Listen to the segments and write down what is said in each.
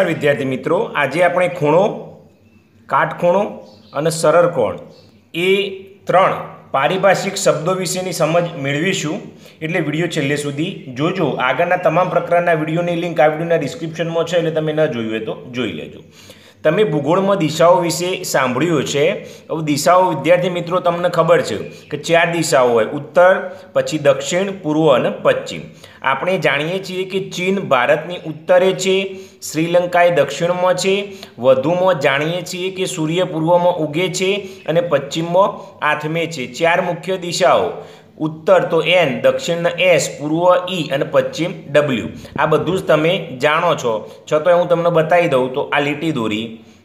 નમસ્કાર વિદ્યાર્થી મિત્રો આજે આપણે ખૂણો કાટખૂણો અને સરળ એ ત્રણ પારિભાષિક શબ્દો વિશેની સમજ મેળવીશું એટલે વિડીયો છેલ્લે સુધી જોજો આગળના તમામ પ્રકારના વિડીયોની લિંક આ વિડીયોના ડિસ્ક્રિપ્શનમાં છે એટલે તમે ન જોયું હોય તો જોઈ લેજો તમે ભૂગોળમાં દિશાઓ વિશે સાંભળ્યું છે હવે દિશાઓ વિદ્યાર્થી મિત્રો તમને ખબર છે કે ચાર દિશાઓ હોય ઉત્તર પછી દક્ષિણ પૂર્વ અને પશ્ચિમ આપણે જાણીએ છીએ કે ચીન ભારતની ઉત્તરે છે શ્રીલંકા એ દક્ષિણમાં છે વધુમાં જાણીએ છીએ કે સૂર્ય પૂર્વમાં ઉગે છે અને પશ્ચિમમાં આઠમે છે ચાર મુખ્ય દિશાઓ ઉત્તર તો એન દક્ષિણના એસ પૂર્વ ઈ અને પશ્ચિમ ડબલ્યુ આ બધું જ તમે જાણો છો છતાં હું તમને બતાવી દઉં તો આ લીટી દોરી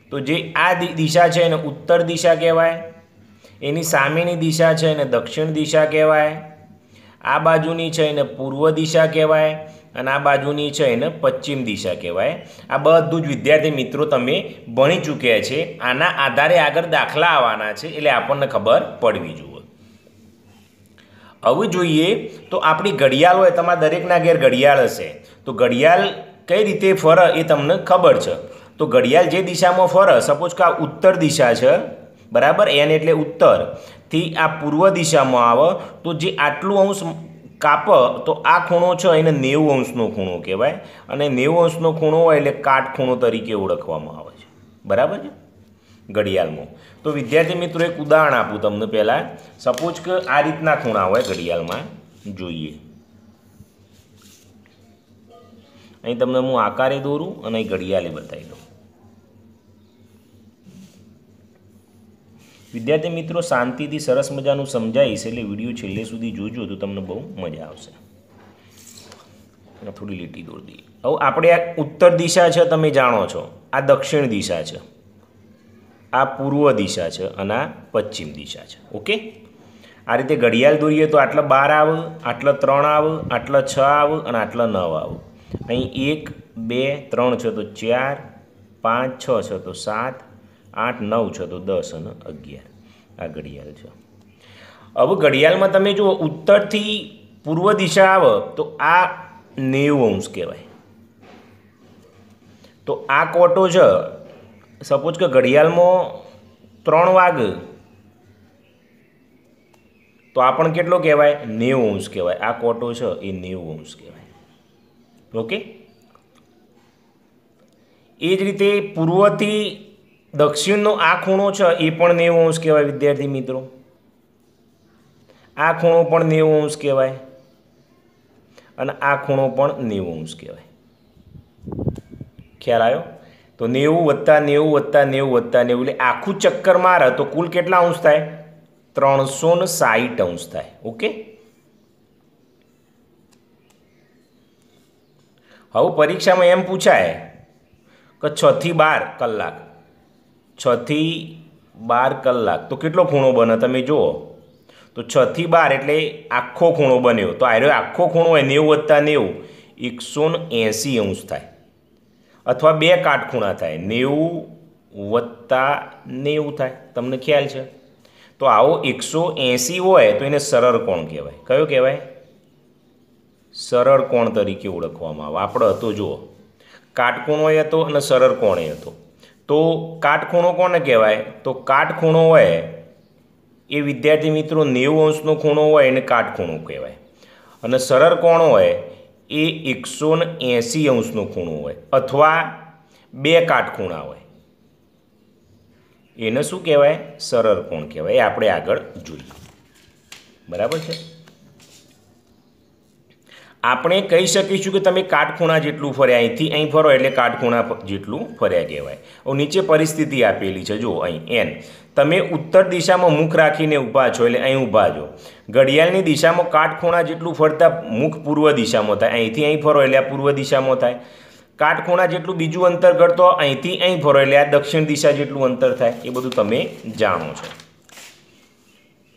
તો જે આ દિશા છે એને ઉત્તર દિશા કહેવાય એની સામેની દિશા છે એને દક્ષિણ દિશા કહેવાય આ બાજુની છે એને પૂર્વ દિશા કહેવાય અને આ બાજુની છે એને પશ્ચિમ દિશા કહેવાય આ બધું જ વિદ્યાર્થી મિત્રો તમે ભણી ચૂક્યા છે આના આધારે આગળ દાખલા આવવાના છે એટલે આપણને ખબર પડવી જોઈએ હવે જોઈએ તો આપણી ઘડિયાળ હોય તમારા દરેકના ઘેર ઘડિયાળ હશે તો ઘડિયાળ કઈ રીતે ફરે એ તમને ખબર છે તો ઘડિયાળ જે દિશામાં ફરે સપોઝ કે આ ઉત્તર દિશા છે બરાબર એન એટલે ઉત્તરથી આ પૂર્વ દિશામાં આવે તો જે આટલું અંશ કાપ તો આ ખૂણો છે એને નેવું અંશનો ખૂણો કહેવાય અને નેવું અંશનો ખૂણો હોય એટલે કાટ ખૂણો તરીકે ઓળખવામાં આવે છે બરાબર છે ઘડિયાળમાં તો વિદ્યાર્થી મિત્રો એક ઉદાહરણ આપું તમને પહેલાં સપોઝ કે આ રીતના ખૂણા હોય ઘડિયાળમાં જોઈએ અહીં તમને હું આકારે દોરું અને ઘડિયાળે બતાવી દઉં વિદ્યાર્થી મિત્રો શાંતિથી સરસ મજાનું સમજાવીશ એટલે વિડીયો છેલ્લે સુધી જોજો તો તમને બહુ મજા આવશે થોડી લીટી દોરી દઈએ હવે આપણે આ ઉત્તર દિશા છે તમે જાણો છો આ દક્ષિણ દિશા છે આ પૂર્વ દિશા છે અને આ પશ્ચિમ દિશા છે ઓકે આ રીતે ઘડિયાળ દોરીએ તો આટલા બાર આવ આટલા ત્રણ આવ આટલા છ આવ અને આટલા નવ આવ અહીં એક બે ત્રણ છે તો ચાર પાંચ છ છે તો સાત આઠ નવ છે તો દસ અને અગિયાર આ ઘડિયાળ છે હવે ઘડિયાળમાં તમે જુઓ ઉત્તરથી પૂર્વ દિશા આવે તો આ નેવું અંશ કહેવાય તો આ કોટો છે સપોઝ કે ઘડિયાળમાં ત્રણ વાગ તો આ પણ કેટલો કહેવાય નેવું અંશ કહેવાય આ કોટો છે એ નેવું અંશ કહેવાય ઓકે એ જ રીતે પૂર્વથી દક્ષિણનો આ ખૂણો છે એ પણ નેવું અંશ કહેવાય વિદ્યાર્થી મિત્રો આ ખૂણો પણ નેવું અંશ કહેવાય અને આ ખૂણો પણ નેવું અંશ કહેવાય ખ્યાલ આવ્યો તો નેવું વત્તા નેવું વધતા નેવું વત્તા નેવું એટલે આખું ચક્કર મારે તો કુલ કેટલા અંશ થાય ત્રણસો ને સાહીઠ અંશ થાય ઓકે હવે પરીક્ષામાં એમ પૂછાય કે છથી બાર કલાક છથી બાર કલાક તો કેટલો ખૂણો બને તમે જુઓ તો છથી બાર એટલે આખો ખૂણો બન્યો તો આયરો આખો ખૂણો હોય નેવું વત્તા નેવું એકસો એંસી અંશ થાય અથવા બે કાટખૂણા થાય નેવું વત્તા નેવું થાય તમને ખ્યાલ છે તો આવો એકસો એંસી હોય તો એને સરળ કોણ કહેવાય કયો કહેવાય સરળ કોણ તરીકે ઓળખવામાં આવે આપણો હતો જુઓ કાટકોણોય હતો અને સરળ કોણે હતો તો કાટખૂણો કોને કહેવાય તો કાટખૂણો હોય એ વિદ્યાર્થી મિત્રો નેવું અંશનો ખૂણો હોય એને કાટખૂણો કહેવાય અને સરળ કોણો હોય એ એકસો ને એંસી અંશનો ખૂણો હોય અથવા બે કાટખૂણા હોય એને શું કહેવાય સરળ કોણ કહેવાય એ આપણે આગળ જોઈએ બરાબર છે આપણે કહી શકીશું કે તમે કાટખૂણા જેટલું ફર્યા અહીંથી અહીં ફરો એટલે કાટખૂણા જેટલું ફર્યા કહેવાય હવે નીચે પરિસ્થિતિ આપેલી છે જો અહીં એન તમે ઉત્તર દિશામાં મુખ રાખીને ઊભા છો એટલે અહીં ઊભા છો ઘડિયાળની દિશામાં કાટખૂણા જેટલું ફરતા મુખ પૂર્વ દિશામાં થાય અહીંથી અહીં ફરો એટલે આ પૂર્વ દિશામાં થાય કાટખૂણા જેટલું બીજું અંતર ઘટતો અહીંથી અહીં ફરો એટલે આ દક્ષિણ દિશા જેટલું અંતર થાય એ બધું તમે જાણો છો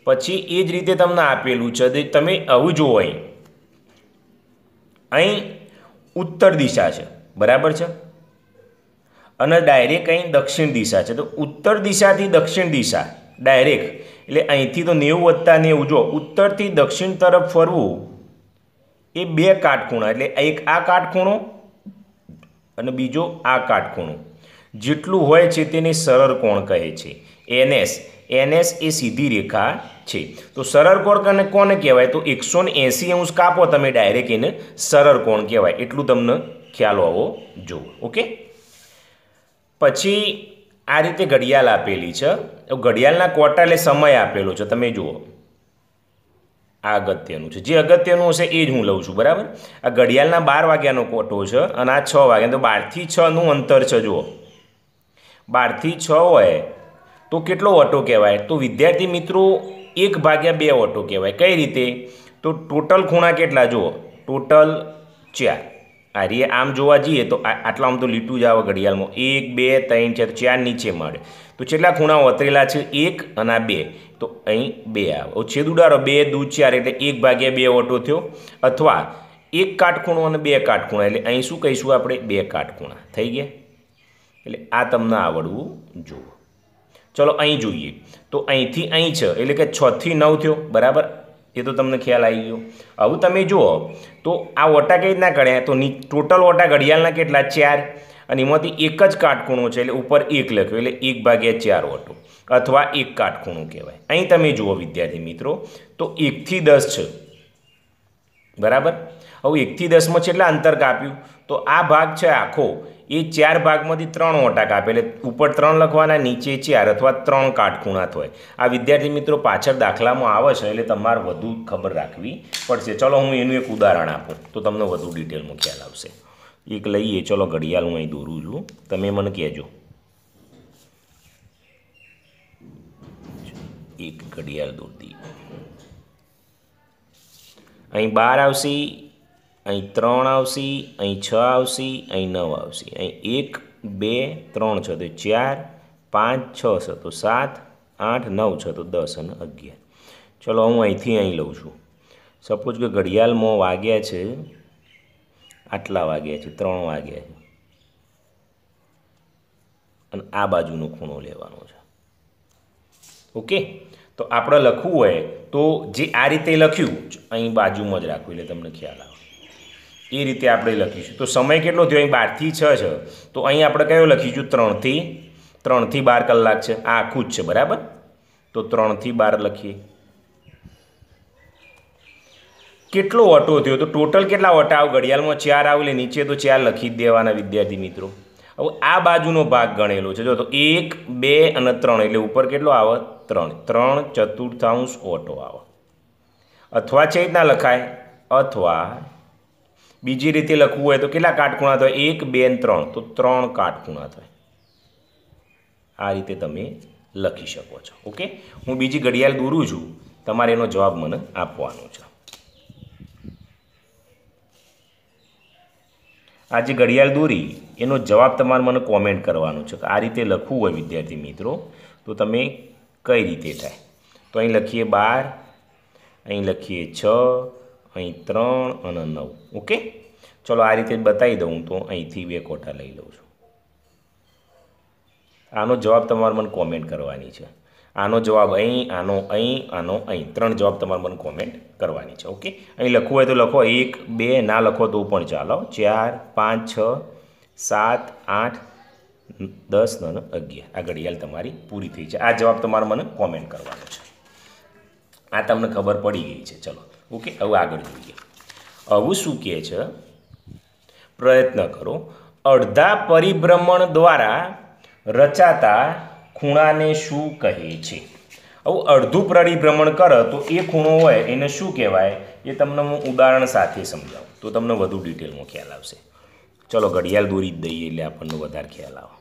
પછી એ જ રીતે તમને આપેલું છે તમે આવું જુઓ અહીં અહીં ઉત્તર દિશા છે બરાબર છે અને ડાયરેક્ટ અહીં દક્ષિણ દિશા છે તો ઉત્તર દિશાથી દક્ષિણ દિશા ડાયરેક્ટ એટલે અહીંથી તો નેવું વત્તા નેવું જો ઉત્તરથી દક્ષિણ તરફ ફરવું એ બે કાટખૂણા એટલે એક આ કાટખૂણો અને બીજો આ કાટખૂણો જેટલું હોય છે તેને સરળ કોણ કહે છે એનએસ એનએસ એ સીધી રેખા છે તો સરળ કોણ કને કોને કહેવાય તો એકસો ને એંસી અંશ કાપો તમે ડાયરેક્ટ એને સરળ કોણ કહેવાય એટલું તમને ખ્યાલ આવો જુઓ ઓકે પછી આ રીતે ઘડિયાળ આપેલી છે તો ઘડિયાળના ક્વાર્ટર એટલે સમય આપેલો છે તમે જુઓ આ અગત્યનું છે જે અગત્યનું હશે એ જ હું લઉં છું બરાબર આ ઘડિયાળના બાર વાગ્યાનો કોટો છે અને આ છ વાગ્યા તો બારથી છનું અંતર છે જુઓ બારથી છ હોય તો કેટલો ઓટો કહેવાય તો વિદ્યાર્થી મિત્રો એક ભાગ્યા બે ઓટો કહેવાય કઈ રીતે તો ટોટલ ખૂણા કેટલા જુઓ ટોટલ ચાર આ રે આમ જોવા જઈએ તો આટલા આમ તો લીટું જ આવે ઘડિયાળમાં એક બે ત્રણ ચાર ચાર નીચે મળે તો કેટલા ખૂણા વતરેલા છે એક અને બે તો અહીં બે આવે છેદ ઉડાડો બે દૂ ચાર એટલે એક ભાગ્યા બે ઓટો થયો અથવા એક કાટખૂણો અને બે કાટખૂણા એટલે અહીં શું કહીશું આપણે બે કાટખૂણા થઈ ગયા એટલે આ તમને આવડવું જુઓ ચલો અહીં જોઈએ તો અહીંથી અહીં છે એટલે કે છથી નવ થયો બરાબર એ તો તમને ખ્યાલ આવી ગયો આવું તમે જુઓ તો આ ઓટા કઈ રીતના ગણ્યા તો ટોટલ ઓટા ઘડિયાળના કેટલા ચાર અને એમાંથી એક જ કાટખૂણો છે એટલે ઉપર એક લખ્યો એટલે એક ભાગ્યા ચાર ઓટો અથવા એક કાટખૂણો કહેવાય અહીં તમે જુઓ વિદ્યાર્થી મિત્રો તો એકથી દસ છે બરાબર હવે એકથી દસમાં છે છેલ્લા અંતર કાપ્યું તો આ ભાગ છે આખો એ ચાર ભાગમાંથી ત્રણ ઓટાક આપે એટલે ઉપર ત્રણ લખવાના નીચે ચાર અથવા ત્રણ કાટખૂણા હોય આ વિદ્યાર્થી મિત્રો પાછળ દાખલામાં આવે છે એટલે તમારે વધુ ખબર રાખવી પડશે ચલો હું એનું એક ઉદાહરણ આપું તો તમને વધુ ડિટેલમાં ખ્યાલ આવશે એક લઈએ ચલો ઘડિયાળ હું અહીં દોરું છું તમે મને કહેજો એક ઘડિયાળ દોરતી અહીં બાર આવશે અહીં ત્રણ આવશે અહીં છ આવશે અહીં નવ આવશે અહીં એક બે ત્રણ છ તો ચાર પાંચ છ છ તો સાત આઠ નવ છ તો દસ અને અગિયાર ચલો હું અહીંથી અહીં લઉં છું સપોઝ કે ઘડિયાળમાં વાગ્યા છે આટલા વાગ્યા છે ત્રણ વાગ્યા છે અને આ બાજુનો ખૂણો લેવાનો છે ઓકે તો આપણે લખવું હોય તો જે આ રીતે લખ્યું અહીં બાજુમાં જ રાખવું એટલે તમને ખ્યાલ આવે એ રીતે આપણે લખીશું તો સમય કેટલો થયો અહીં બારથી છ છે તો અહીં આપણે કયો લખીશું ત્રણથી ત્રણથી બાર કલાક છે આ આખું જ છે બરાબર તો ત્રણથી બાર લખીએ કેટલો ઓટો થયો તો ટોટલ કેટલા ઓટા આવ ઘડિયાળમાં ચાર આવે નીચે તો ચાર લખી દેવાના વિદ્યાર્થી મિત્રો હવે આ બાજુનો ભાગ ગણેલો છે જો તો એક બે અને ત્રણ એટલે ઉપર કેટલો આવે ત્રણ ત્રણ ચતુર્થાંશ ઓટો આવે અથવા છે રીતના લખાય અથવા બીજી રીતે લખવું હોય તો કેટલા કાટખૂણા થાય એક બે ત્રણ તો ત્રણ કાટખૂણા થાય આ રીતે તમે લખી શકો છો ઓકે હું બીજી ઘડિયાળ દોરું છું તમારે એનો જવાબ મને આપવાનો છે આ જે ઘડિયાળ દોરી એનો જવાબ તમારે મને કોમેન્ટ કરવાનો છે કે આ રીતે લખવું હોય વિદ્યાર્થી મિત્રો તો તમે કઈ રીતે થાય તો અહીં લખીએ બાર અહીં લખીએ છ અહીં ત્રણ અને નવ ઓકે ચલો આ રીતે બતાવી દઉં તો અહીંથી બે કોટા લઈ લઉં છું આનો જવાબ તમારે મને કોમેન્ટ કરવાની છે આનો જવાબ અહીં આનો અહીં આનો અહીં ત્રણ જવાબ તમારે મને કોમેન્ટ કરવાની છે ઓકે અહીં લખવું હોય તો લખો એક બે ના લખો તો પણ ચાલો ચાર પાંચ છ સાત આઠ દસ અને અગિયાર આ ઘડિયાળ તમારી પૂરી થઈ છે આ જવાબ તમારે મને કોમેન્ટ કરવાનો છે આ તમને ખબર પડી ગઈ છે ચલો ઓકે હવે આગળ જોઈએ આવું શું કહે છે પ્રયત્ન કરો અડધા પરિભ્રમણ દ્વારા રચાતા ખૂણાને શું કહે છે આવું અડધું પરિભ્રમણ કરો તો એ ખૂણો હોય એને શું કહેવાય એ તમને હું ઉદાહરણ સાથે સમજાવું તો તમને વધુ ડિટેલમાં ખ્યાલ આવશે ચલો ઘડિયાળ દોરી જ દઈએ એટલે આપણને વધારે ખ્યાલ આવે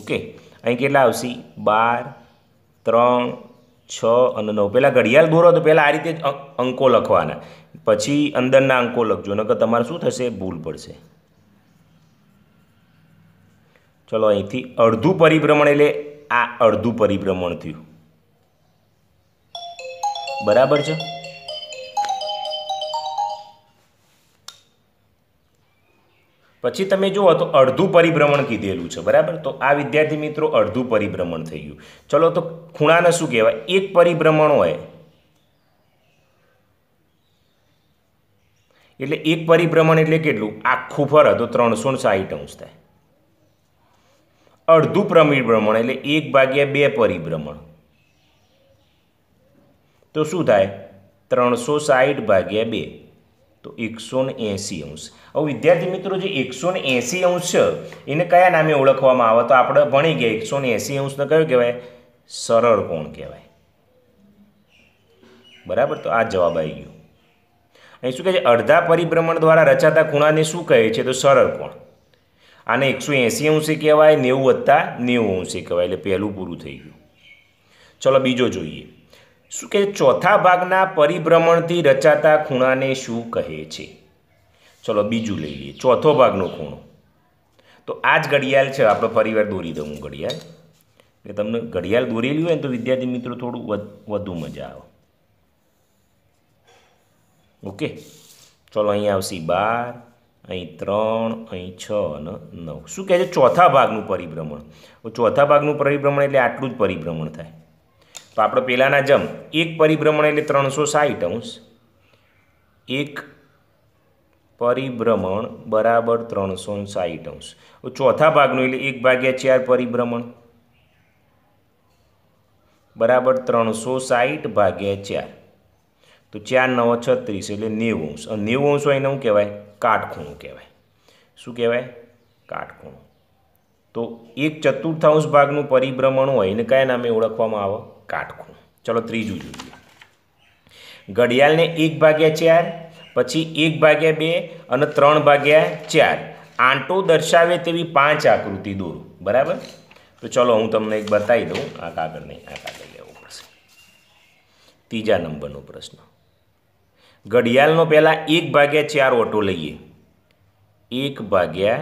ઓકે અહીં કેટલા આવશે બાર ત્રણ છ અને નવ પહેલાં ઘડિયાળ દોરો તો પહેલાં આ રીતે અંકો લખવાના પછી અંદરના અંકો લખજો નકર તમારે શું થશે ભૂલ પડશે ચલો અહીંથી અડધું પરિભ્રમણ એટલે આ અડધું પરિભ્રમણ થયું બરાબર છે પછી તમે જુઓ તો અડધું પરિભ્રમણ કીધેલું છે બરાબર તો આ વિદ્યાર્થી મિત્રો અડધું પરિભ્રમણ થઈ ગયું ચલો તો ખૂણાને શું કહેવાય એક પરિભ્રમણ હોય એટલે એક પરિભ્રમણ એટલે કેટલું આખું ફર હતો ત્રણસો સાહીઠ અંશ થાય અડધું પરિભ્રમણ એટલે એક ભાગ્યા બે પરિભ્રમણ તો શું થાય ત્રણસો સાહીઠ ભાગ્યા બે તો એકસો ને એંસી અંશ હવે વિદ્યાર્થી મિત્રો જે એકસો ને એંસી અંશ છે એને કયા નામે ઓળખવામાં આવે તો આપણે ભણી ગયા એકસો ને એંસી અંશને કયો કહેવાય સરળ કોણ કહેવાય બરાબર તો આ જવાબ આવી ગયો અહીં શું કહે છે અડધા પરિભ્રમણ દ્વારા રચાતા ખૂણાને શું કહે છે તો સરળ કોણ આને એકસો એંસી અંશે કહેવાય નેવું વધતા નેવું અંશે કહેવાય એટલે પહેલું પૂરું થઈ ગયું ચલો બીજો જોઈએ શું કે ચોથા ભાગના પરિભ્રમણથી રચાતા ખૂણાને શું કહે છે ચલો બીજું લઈ લઈએ ચોથો ભાગનો ખૂણો તો આ જ ઘડિયાળ છે આપણે ફરીવાર દોરી દઉં હું ઘડિયાળ એટલે તમને ઘડિયાળ દોરેલી હોય ને તો વિદ્યાર્થી મિત્રો થોડું વધુ મજા આવે ઓકે ચલો અહીં આવશે બાર અહીં ત્રણ અહીં છ અને નવ શું કહે છે ચોથા ભાગનું પરિભ્રમણ ચોથા ભાગનું પરિભ્રમણ એટલે આટલું જ પરિભ્રમણ થાય તો આપણે પહેલાંના જમ એક પરિભ્રમણ એટલે ત્રણસો સાહીઠ અંશ એક પરિભ્રમણ બરાબર ત્રણસો સાહીઠ અંશ ચોથા ભાગનું એટલે એક ભાગ્યા ચાર પરિભ્રમણ બરાબર ત્રણસો સાહીઠ ભાગ્યા ચાર તો ચાર નવ છત્રીસ એટલે નેવું અંશ નેવું અંશ હોય એને શું કહેવાય કાટખૂણું કહેવાય શું કહેવાય કાટખૂણું તો એક ચતુર્થાંશ ભાગનું પરિભ્રમણ હોય એને કયા નામે ઓળખવામાં આવે કાઠખું ચલો ત્રીજું જોઈએ ઘડિયાળને એક ભાગ્યા ચાર પછી એક ભાગ્યા બે અને ત્રણ ભાગ્યા ચાર આંટો દર્શાવે તેવી પાંચ આકૃતિ દોરો બરાબર તો ચલો હું તમને એક બતાવી દઉં આ કાગળ નહીં આ કાગળ લેવો પડશે ત્રીજા નંબરનો પ્રશ્ન ઘડિયાળનો પહેલાં એક ભાગ્યા ચાર ઓટો લઈએ એક ભાગ્યા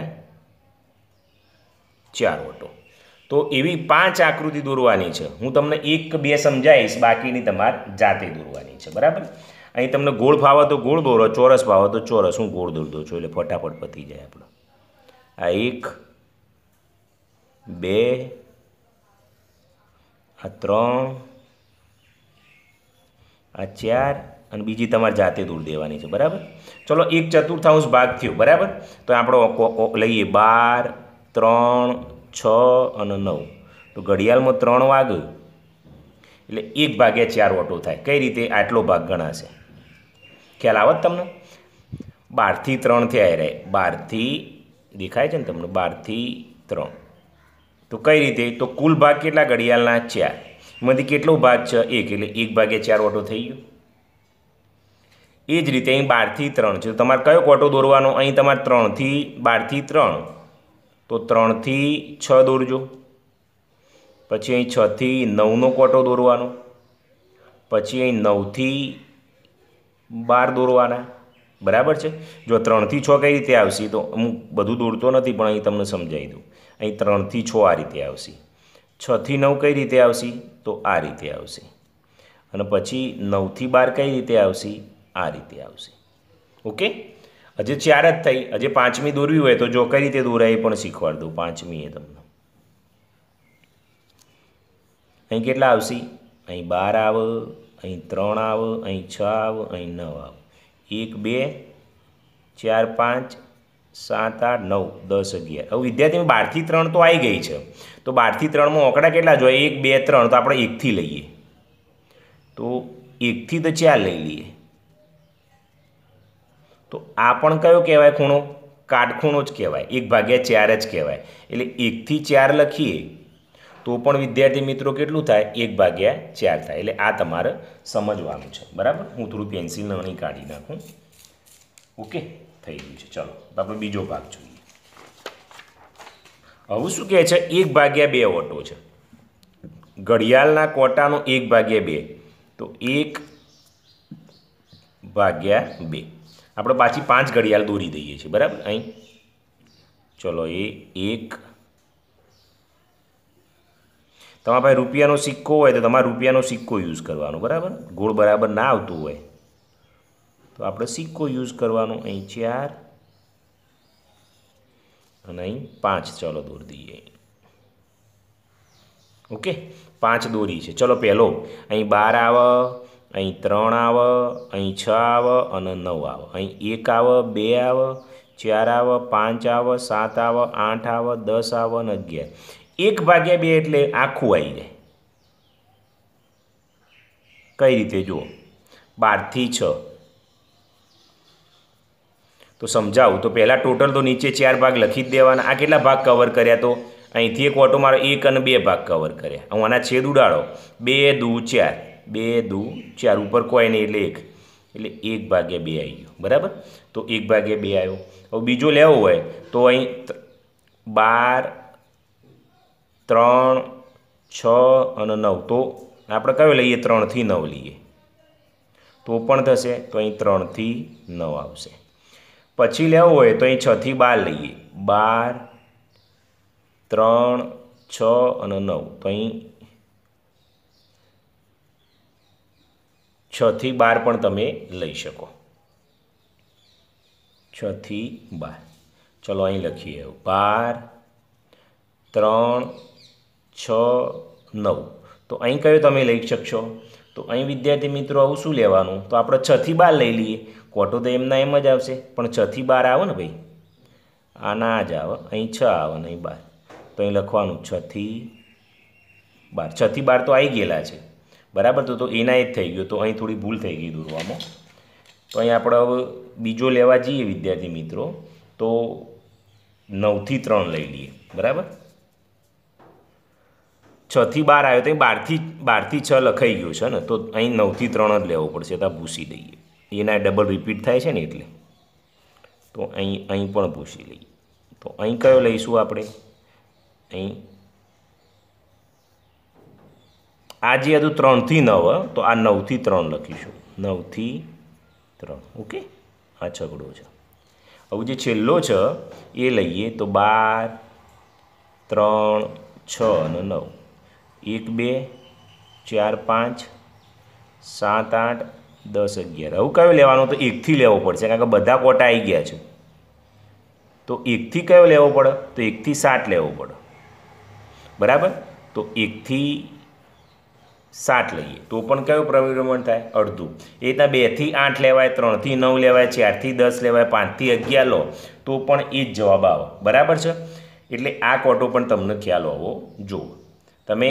ચાર ઓટો તો એવી પાંચ આકૃતિ દોરવાની છે હું તમને એક બે સમજાવીશ બાકીની તમારે જાતે દોરવાની છે બરાબર અહીં તમને ગોળ ફાવે તો ગોળ દોરો ચોરસ ફાવે તો ચોરસ હું ગોળ દોર દઉં છું એટલે ફટાફટ પતી જાય આપણો આ એક બે આ ત્રણ આ ચાર અને બીજી તમારે જાતે દૂર દેવાની છે બરાબર ચલો એક ચતુર્થાંશ ભાગ થયો બરાબર તો આપણો લઈએ બાર ત્રણ છ અને નવ તો ઘડિયાળમાં ત્રણ વાગ એટલે એક ભાગ્યા ચાર ઓટો થાય કઈ રીતે આટલો ભાગ ગણાશે ખ્યાલ આવત તમને બારથી ત્રણ થયા રહે બારથી દેખાય છે ને તમને બારથી ત્રણ તો કઈ રીતે તો કુલ ભાગ કેટલા ઘડિયાળના ચાર એમાંથી કેટલો ભાગ છે એક એટલે એક ભાગ્યા ચાર ઓટો થઈ ગયો એ જ રીતે અહીં બારથી ત્રણ છે તમારે કયો કોટો દોરવાનો અહીં તમારે ત્રણથી બારથી ત્રણ તો ત્રણથી છ દોરજો પછી અહીં છથી નવનો કોટો દોરવાનો પછી અહીં નવથી બાર દોરવાના બરાબર છે જો ત્રણથી છ કઈ રીતે આવશે તો હું બધું દોરતો નથી પણ અહીં તમને સમજાવી દઉં અહીં ત્રણથી છ આ રીતે આવશે છથી નવ કઈ રીતે આવશે તો આ રીતે આવશે અને પછી નવથી બાર કઈ રીતે આવશે આ રીતે આવશે ઓકે હજી ચાર જ થઈ હજી પાંચમી દોરવી હોય તો જો કઈ રીતે દોરાય એ પણ શીખવાડ દઉં પાંચમી એ તમને અહીં કેટલા આવશે અહીં બાર આવ અહીં ત્રણ આવ અહીં છ આવ અહીં નવ આવ એક બે ચાર પાંચ સાત આઠ નવ દસ અગિયાર હવે વિદ્યાર્થી બારથી ત્રણ તો આવી ગઈ છે તો બારથી ત્રણમાં આંકડા કેટલા જોઈએ એક બે ત્રણ તો આપણે એકથી લઈએ તો એકથી તો ચાર લઈ લઈએ તો આ પણ કયો કહેવાય ખૂણો કાટખૂણો જ કહેવાય એક ભાગ્યા ચાર જ કહેવાય એટલે એકથી ચાર લખીએ તો પણ વિદ્યાર્થી મિત્રો કેટલું થાય એક ભાગ્યા ચાર થાય એટલે આ તમારે સમજવાનું છે બરાબર હું થોડું પેન્સિલ નણી કાઢી નાખું ઓકે થઈ ગયું છે ચલો આપણે બીજો ભાગ જોઈએ હવે શું કહે છે એક ભાગ્યા બે ઓટો છે ઘડિયાળના કોટાનો એક ભાગ્યા બે તો એક ભાગ્યા બે આપણે પાછી પાંચ ઘડિયાળ દોરી દઈએ છીએ બરાબર અહીં ચલો એ એક તમારા પાસે રૂપિયાનો સિક્કો હોય તો તમારે રૂપિયાનો સિક્કો યુઝ કરવાનો બરાબર ગોળ બરાબર ના આવતું હોય તો આપણે સિક્કો યુઝ કરવાનો અહીં ચાર અને અહીં પાંચ ચલો દોરી દઈએ ઓકે પાંચ દોરી છે ચલો પહેલો અહીં બાર આવે અહીં ત્રણ આવે અહીં છ આવે અને નવ આવે અહીં એક આવે બે આવે ચાર આવે પાંચ આવે સાત આવે આઠ આવે દસ આવે અને અગિયાર એક ભાગ્યા બે એટલે આખું આવી જાય કઈ રીતે જુઓ બારથી છ તો સમજાવું તો પહેલાં ટોટલ તો નીચે ચાર ભાગ લખી જ દેવાના આ કેટલા ભાગ કવર કર્યા તો અહીંથી એક ઓટો મારો એક અને બે ભાગ કવર કર્યા હું આના છેદ ઉડાડો બે દુ ચાર બે દુ ચાર ઉપર કોઈ નહીં એટલે એક એટલે એક ભાગ્યા બે આવી ગયો બરાબર તો એક ભાગ્યા બે આવ્યો હવે બીજો લેવો હોય તો અહીં બાર ત્રણ છ અને નવ તો આપણે કયો લઈએ ત્રણથી નવ લઈએ તો પણ થશે તો અહીં ત્રણથી નવ આવશે પછી લેવો હોય તો અહીં છથી બાર લઈએ બાર ત્રણ છ અને નવ તો અહીં છથી બાર પણ તમે લઈ શકો છથી બાર ચલો અહીં લખીએ બાર ત્રણ છ નવ તો અહીં કયો તમે લઈ શકશો તો અહીં વિદ્યાર્થી મિત્રો આવું શું લેવાનું તો આપણે છથી બાર લઈ લઈએ કોટો તો એમના એમ જ આવશે પણ છથી બાર આવે ને ભાઈ આ ના જ આવે અહીં છ આવે નહીં બાર તો અહીં લખવાનું છથી બાર છથી બાર તો આવી ગયેલા છે બરાબર તો એના એ જ થઈ ગયો તો અહીં થોડી ભૂલ થઈ ગઈ દોરવામાં તો અહીં આપણે હવે બીજો લેવા જઈએ વિદ્યાર્થી મિત્રો તો નવથી ત્રણ લઈ લઈએ બરાબર છથી બાર આવ્યો તો બારથી બારથી છ લખાઈ ગયો છે ને તો અહીં નવથી ત્રણ જ લેવો પડશે ત્યાં ભૂસી દઈએ એના ડબલ રિપીટ થાય છે ને એટલે તો અહીં અહીં પણ ભૂસી લઈએ તો અહીં કયો લઈશું આપણે અહીં આજે હતું ત્રણથી નવ તો આ નવથી ત્રણ લખીશું નવથી ત્રણ ઓકે આ છગડો છે હવે જે છેલ્લો છે એ લઈએ તો બાર ત્રણ છ અને નવ એક બે ચાર પાંચ સાત આઠ દસ અગિયાર આવું કયો લેવાનો તો એકથી લેવો પડશે કારણ કે બધા કોટા આવી ગયા છે તો એકથી કયો લેવો પડે તો એકથી સાત લેવો પડે બરાબર તો એકથી સાત લઈએ તો પણ કયું પ્રવિરમણ થાય અડધું એ રીતના બેથી આઠ લેવાય ત્રણથી નવ લેવાય ચારથી દસ લેવાય પાંચથી અગિયાર લો તો પણ એ જ જવાબ આવે બરાબર છે એટલે આ કોટો પણ તમને ખ્યાલ હોવો જુઓ તમે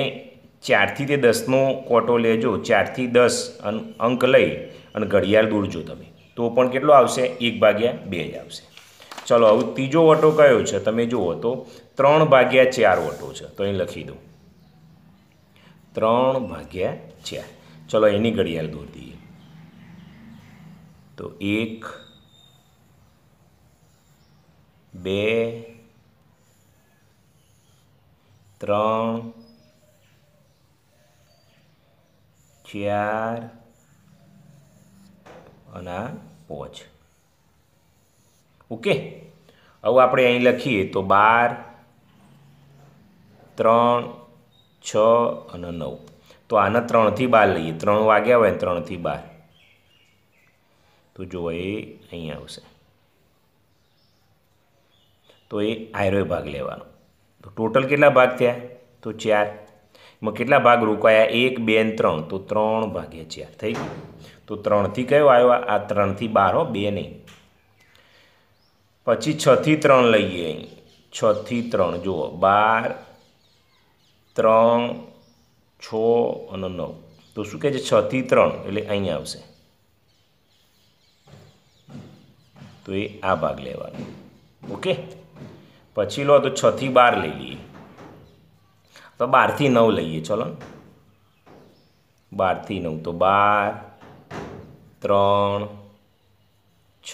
ચારથી તે દસનો કોટો લેજો ચારથી દસ અંક લઈ અને ઘડિયાળ દોરજો તમે તો પણ કેટલો આવશે એક ભાગ્યા બે જ આવશે ચલો હવે ત્રીજો ઓટો કયો છે તમે જુઓ તો ત્રણ ભાગ્યા ચાર ઓટો છે તો અહીં લખી દઉં ત્રણ ભાગ્યા ચાર ચલો એની ઘડિયાળ દોરી દઈએ તો એક બે ત્રણ ચાર અને આ પોચ ઓકે આવું આપણે અહીં લખીએ તો બાર ત્રણ છ અને નવ તો આના ત્રણથી બાર લઈએ ત્રણ વાગ્યા હોય ત્રણથી બાર તો જુઓ એ અહીં આવશે તો એ આયરોય ભાગ લેવાનો તો ટોટલ કેટલા ભાગ થયા તો ચાર એમાં કેટલા ભાગ રોકાયા એક બે ને ત્રણ તો ત્રણ ભાગ્યા ચાર થઈ ગયું તો ત્રણથી કયો આવ્યો આ ત્રણથી બાર હો બે નહીં પછી છથી ત્રણ લઈએ અહીં છથી ત્રણ જુઓ બાર ત્રણ છ અને નવ તો શું કહે છે છથી ત્રણ એટલે અહીંયા આવશે તો એ આ ભાગ લેવાનો ઓકે પછી લો તો છથી બાર લઈ લઈએ તો બારથી નવ લઈએ ચલો બારથી નવ તો બાર ત્રણ છ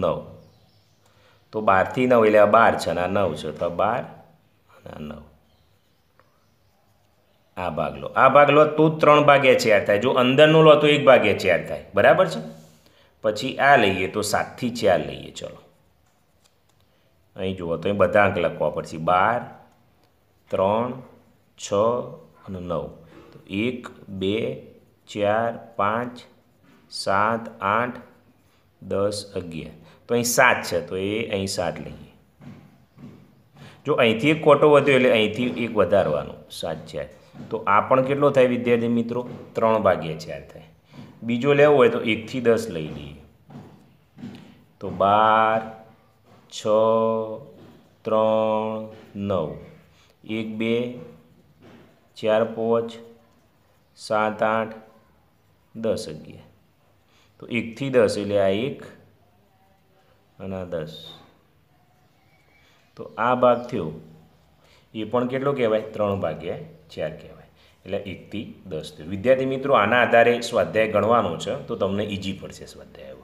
નવ તો બારથી નવ એટલે આ બાર છે અને આ નવ છે તો બાર અને આ નવ આ ભાગલો આ ભાગ લો તો ત્રણ ભાગ્યા ચાર થાય જો અંદરનું લો તો એક ભાગ્યા ચાર થાય બરાબર છે પછી આ લઈએ તો સાતથી ચાર લઈએ ચલો અહીં જુઓ તો એ બધા અંક લખવા પડશે બાર ત્રણ છ અને નવ તો એક બે ચાર પાંચ સાત આઠ દસ અગિયાર તો અહીં સાત છે તો એ અહીં સાત લઈએ જો અહીંથી એક કોટો વધ્યો એટલે અહીંથી એક વધારવાનો સાત ચાર તો આ પણ કેટલો થાય વિદ્યાર્થી મિત્રો ત્રણ ભાગ્યા ચાર થાય બીજો લેવો હોય તો એકથી દસ લઈ લઈએ તો બાર છ ત્રણ નવ એક બે ચાર પાંચ સાત આઠ દસ અગિયાર તો એકથી દસ એટલે આ એક અને આ દસ તો આ ભાગ થયો એ પણ કેટલો કહેવાય ત્રણ ભાગ્યા ચાર કહેવાય એટલે એકથી દસ વિદ્યાર્થી મિત્રો આના આધારે સ્વાધ્યાય ગણવાનો છે તો તમને ઈજી પડશે સ્વાધ્યાય